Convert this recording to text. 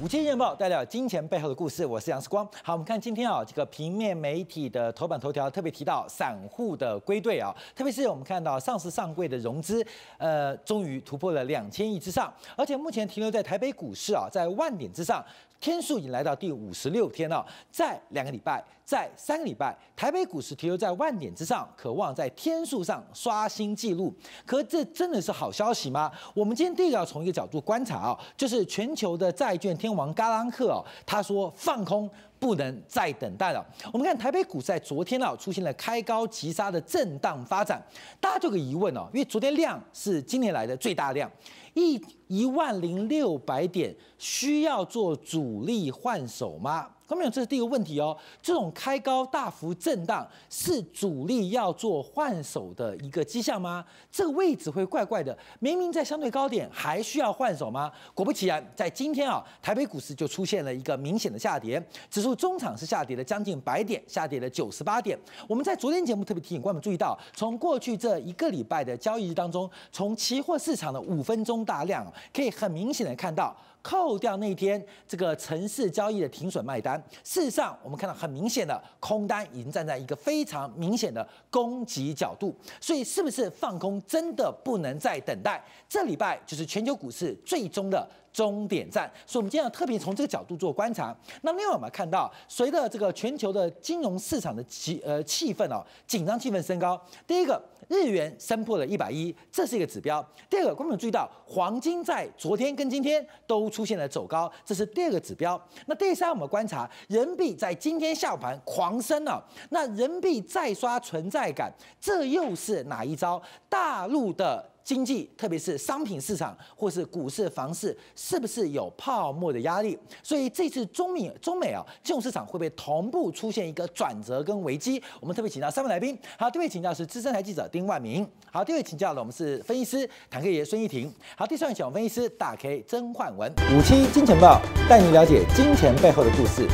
午间电报带表金钱背后的故事，我是杨世光。好，我们看今天啊，这个平面媒体的头版头条特别提到散户的归队啊，特别是我们看到上市上柜的融资，呃，终于突破了两千亿之上，而且目前停留在台北股市啊，在万点之上，天数已经来到第五十六天了，在两个礼拜，在三个礼拜，台北股市停留在万点之上，渴望在天数上刷新纪录。可这真的是好消息吗？我们今天第一个要从一个角度观察啊，就是全球的债券天。王嘎朗克他说放空。不能再等待了。我们看台北股在昨天呢出现了开高急杀的震荡发展。大家就有个疑问哦，因为昨天量是今年来的最大量，一一万零六百点，需要做主力换手吗？有朋有？这是第一个问题哦。这种开高大幅震荡是主力要做换手的一个迹象吗？这个位置会怪怪的，明明在相对高点还需要换手吗？果不其然，在今天啊，台北股市就出现了一个明显的下跌指数。中场是下跌了将近百点，下跌了九十八点。我们在昨天节目特别提醒观众们注意到，从过去这一个礼拜的交易日当中，从期货市场的五分钟大量，可以很明显的看到。扣掉那天这个城市交易的停损卖单，事实上我们看到很明显的空单已经站在一个非常明显的攻击角度，所以是不是放空真的不能再等待？这礼拜就是全球股市最终的终点站，所以我们今天要特别从这个角度做观察。那另外我们看到，随着这个全球的金融市场的气呃气氛哦紧张气氛升高，第一个日元升破了一百一，这是一个指标；第二个，观众注意到黄金在昨天跟今天都。出现了走高，这是第二个指标。那第三，我们观察人民币在今天下午盘狂升了，那人民币再刷存在感，这又是哪一招？大陆的。经济，特别是商品市场或是股市、房市，是不是有泡沫的压力？所以这次中美、中美啊，金融市场会不会同步出现一个转折跟危机？我们特别请到三位来宾。好，第一位请教是资深台记者丁万明。好，第二位请教的我们是分析师坦克爷孙一婷。好，第三位请教分析师大 K 曾焕文。五七金钱报带你了解金钱背后的故事。